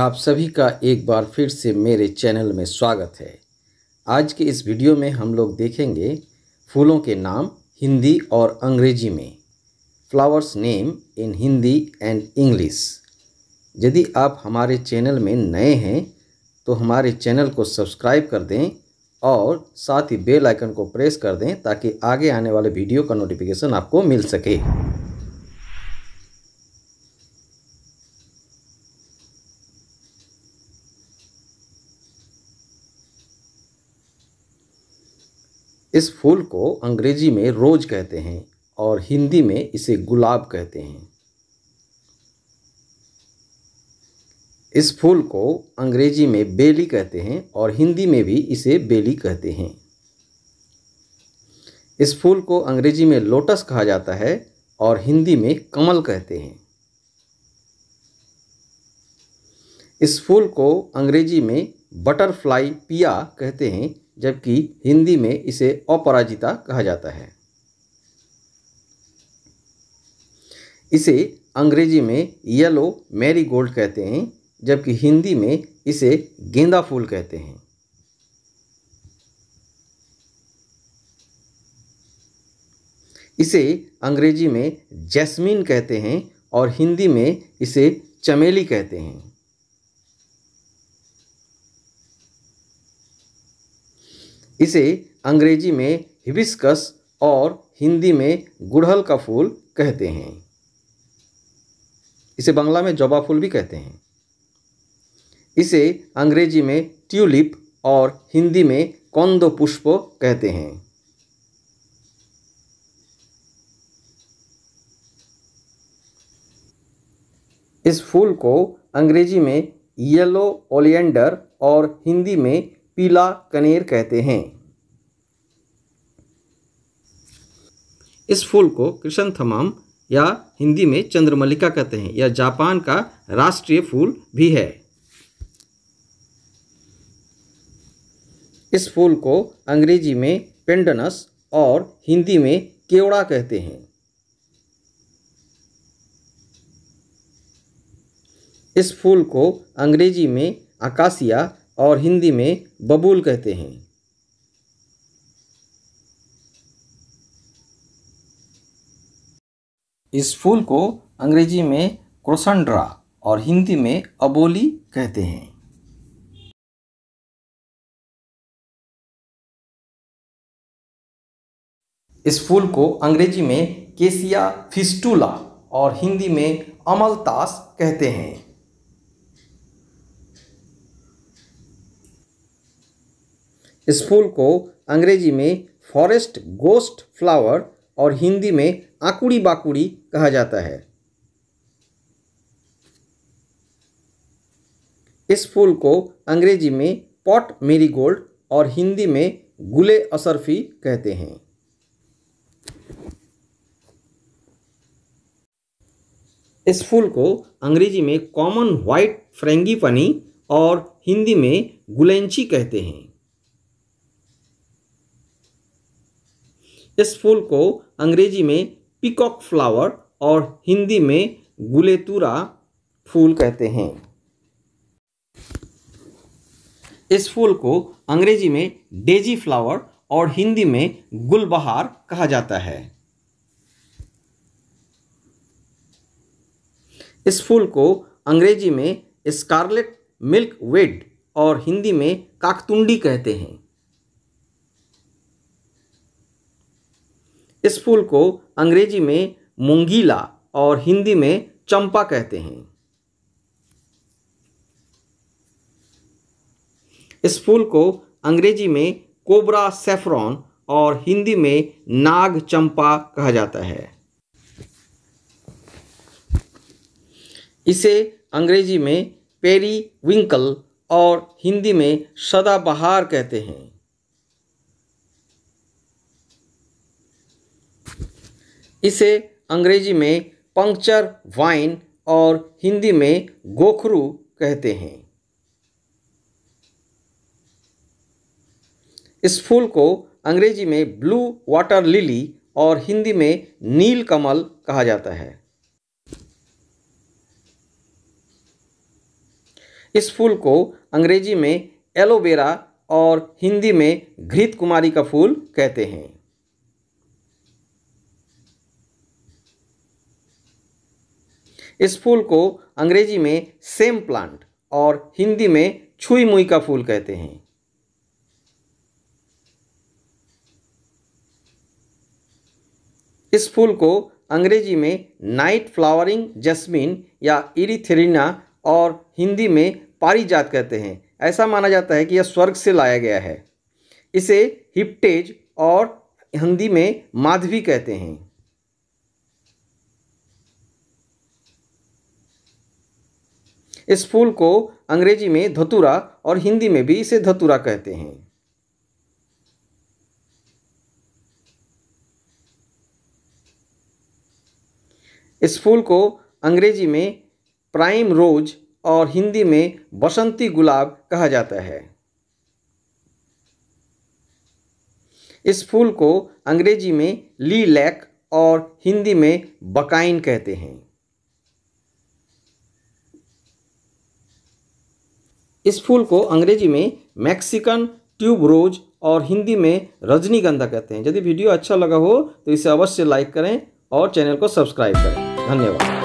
आप सभी का एक बार फिर से मेरे चैनल में स्वागत है आज के इस वीडियो में हम लोग देखेंगे फूलों के नाम हिंदी और अंग्रेजी में flowers name in Hindi and English यदि आप हमारे चैनल में नए हैं तो हमारे चैनल को सब्सक्राइब कर दें और साथ ही बेल आइकन को प्रेस कर दें ताकि आगे आने वाले वीडियो का नोटिफिकेशन आपको मिल सके इस फूल को अंग्रेजी में रोज कहते हैं और हिंदी में इसे गुलाब कहते हैं इस फूल को अंग्रेजी में बेली कहते हैं और हिंदी में भी इसे बेली कहते हैं इस फूल को अंग्रेजी में लोटस कहा जाता है और हिंदी में कमल कहते हैं इस फूल को अंग्रेजी में बटरफ्लाई पिया कहते हैं जबकि हिंदी में इसे अपराजिता कहा जाता है इसे अंग्रेजी में येलो मैरी गोल्ड कहते हैं जबकि हिंदी में इसे गेंदा फूल कहते हैं इसे अंग्रेजी में जैस्मिन कहते हैं और हिंदी में इसे चमेली कहते हैं इसे अंग्रेजी में हिबिस्कस और हिंदी में गुड़हल का फूल कहते हैं इसे बंगला में जबा फूल भी कहते हैं इसे अंग्रेजी में ट्यूलिप और हिंदी में कौंदो पुष्प कहते हैं इस फूल को अंग्रेजी में येलो ओलियंडर और हिंदी में पीला कनेर कहते हैं इस फूल को कृष्ण थमाम या हिंदी में चंद्रमल्लिका कहते हैं यह जापान का राष्ट्रीय फूल भी है इस फूल को अंग्रेजी में पेंडनस और हिंदी में केवड़ा कहते हैं इस फूल को अंग्रेजी में आकाशिया और हिंदी में बबूल कहते हैं इस फूल को अंग्रेजी में क्रोसंड्रा और हिंदी में अबोली कहते हैं इस फूल को अंग्रेजी में केसिया फिस्टूला और हिंदी में अमलतास कहते हैं इस फूल को अंग्रेजी में फॉरेस्ट गोस्ट फ्लावर और हिंदी में आकुड़ी बाकुड़ी कहा जाता है इस फूल को अंग्रेजी में पॉट मेरीगोल्ड और हिंदी में गुले असरफी कहते हैं इस फूल को अंग्रेजी में कॉमन फ्रेंगी पनी और हिंदी में गुलेंची कहते हैं इस फूल को अंग्रेजी में पिकॉक फ्लावर और हिंदी में गुलेतुरा फूल कहते हैं इस फूल को अंग्रेजी में डेजी फ्लावर और हिंदी में गुलबहार कहा जाता है इस फूल को अंग्रेजी में स्कारलेट मिल्क वेड और हिंदी में काकतुंडी कहते हैं इस फूल को अंग्रेजी में मुंगीला और हिंदी में चंपा कहते हैं इस फूल को अंग्रेजी में कोबरा सेफ्रॉन और हिंदी में नाग चंपा कहा जाता है इसे अंग्रेजी में पेरी विंकल और हिंदी में सदाबहार कहते हैं इसे अंग्रेजी में पंक्चर वाइन और हिंदी में गोखरू कहते हैं इस फूल को अंग्रेजी में ब्लू वाटर लिली और हिंदी में नील कमल कहा जाता है इस फूल को अंग्रेजी में एलोवेरा और हिंदी में घृत कुमारी का फूल कहते हैं इस फूल को अंग्रेजी में सेम प्लांट और हिंदी में छुई मुई का फूल कहते हैं इस फूल को अंग्रेजी में नाइट फ्लावरिंग जस्मिन या इरीथेरिना और हिंदी में पारिजात कहते हैं ऐसा माना जाता है कि यह स्वर्ग से लाया गया है इसे हिप्टेज और हिंदी में माधवी कहते हैं इस फूल को अंग्रेजी में धतूरा और हिंदी में भी इसे धतूरा कहते हैं इस फूल को अंग्रेजी में प्राइम रोज और हिंदी में बसंती गुलाब कहा जाता है इस फूल को अंग्रेजी में ली लैक और हिंदी में बकाइन कहते हैं इस फूल को अंग्रेजी में मैक्सिकन ट्यूब रोज और हिंदी में रजनीगंधा कहते हैं यदि वीडियो अच्छा लगा हो तो इसे अवश्य लाइक करें और चैनल को सब्सक्राइब करें धन्यवाद